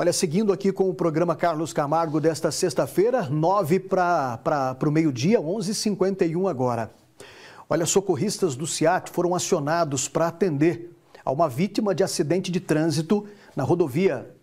Olha, seguindo aqui com o programa Carlos Camargo desta sexta-feira, 9 para o meio-dia, 11h51 agora. Olha, socorristas do SIAT foram acionados para atender a uma vítima de acidente de trânsito na rodovia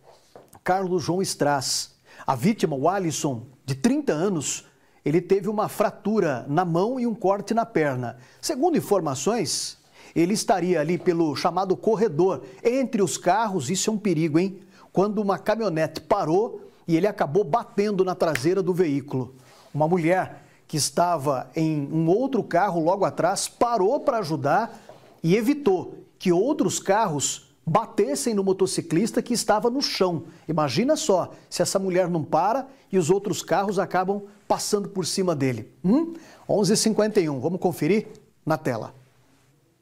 Carlos João Estras. A vítima, o Alisson, de 30 anos, ele teve uma fratura na mão e um corte na perna. Segundo informações, ele estaria ali pelo chamado corredor entre os carros, isso é um perigo, hein? quando uma caminhonete parou e ele acabou batendo na traseira do veículo. Uma mulher que estava em um outro carro logo atrás parou para ajudar e evitou que outros carros batessem no motociclista que estava no chão. Imagina só, se essa mulher não para e os outros carros acabam passando por cima dele. Hum? 11:51. Vamos conferir na tela.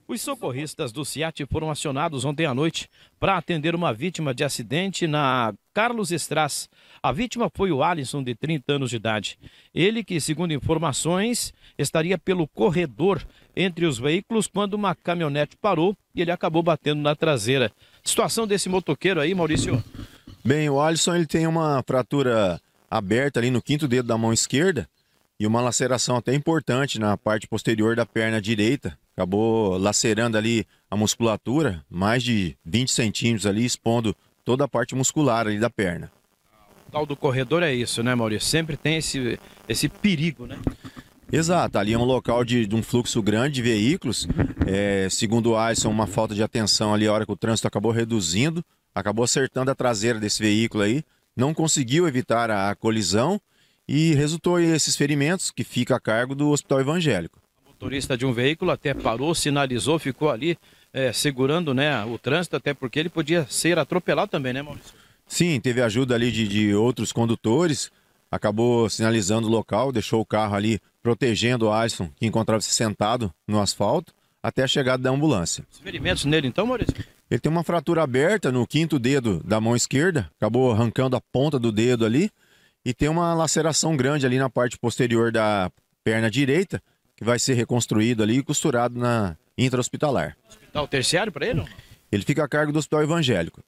Os socorristas do CIAT foram acionados ontem à noite para atender uma vítima de acidente na Carlos Estras. A vítima foi o Alisson, de 30 anos de idade. Ele que, segundo informações, estaria pelo corredor entre os veículos quando uma caminhonete parou e ele acabou batendo na traseira. Situação desse motoqueiro aí, Maurício? Bem, o Alisson ele tem uma fratura aberta ali no quinto dedo da mão esquerda e uma laceração até importante na parte posterior da perna direita acabou lacerando ali a musculatura, mais de 20 centímetros ali, expondo toda a parte muscular ali da perna. O tal do corredor é isso, né, Maurício? Sempre tem esse, esse perigo, né? Exato, ali é um local de, de um fluxo grande de veículos. É, segundo o Alisson, uma falta de atenção ali, a hora que o trânsito acabou reduzindo, acabou acertando a traseira desse veículo aí, não conseguiu evitar a, a colisão e resultou em esses ferimentos que fica a cargo do Hospital Evangélico motorista de um veículo até parou, sinalizou, ficou ali é, segurando né, o trânsito, até porque ele podia ser atropelado também, né, Maurício? Sim, teve ajuda ali de, de outros condutores, acabou sinalizando o local, deixou o carro ali protegendo o Alisson, que encontrava-se sentado no asfalto, até a chegada da ambulância. Os ferimentos nele então, Maurício? Ele tem uma fratura aberta no quinto dedo da mão esquerda, acabou arrancando a ponta do dedo ali, e tem uma laceração grande ali na parte posterior da perna direita, que vai ser reconstruído ali e costurado na intra-hospitalar. Hospital terciário para ele? Ele fica a cargo do Hospital Evangélico.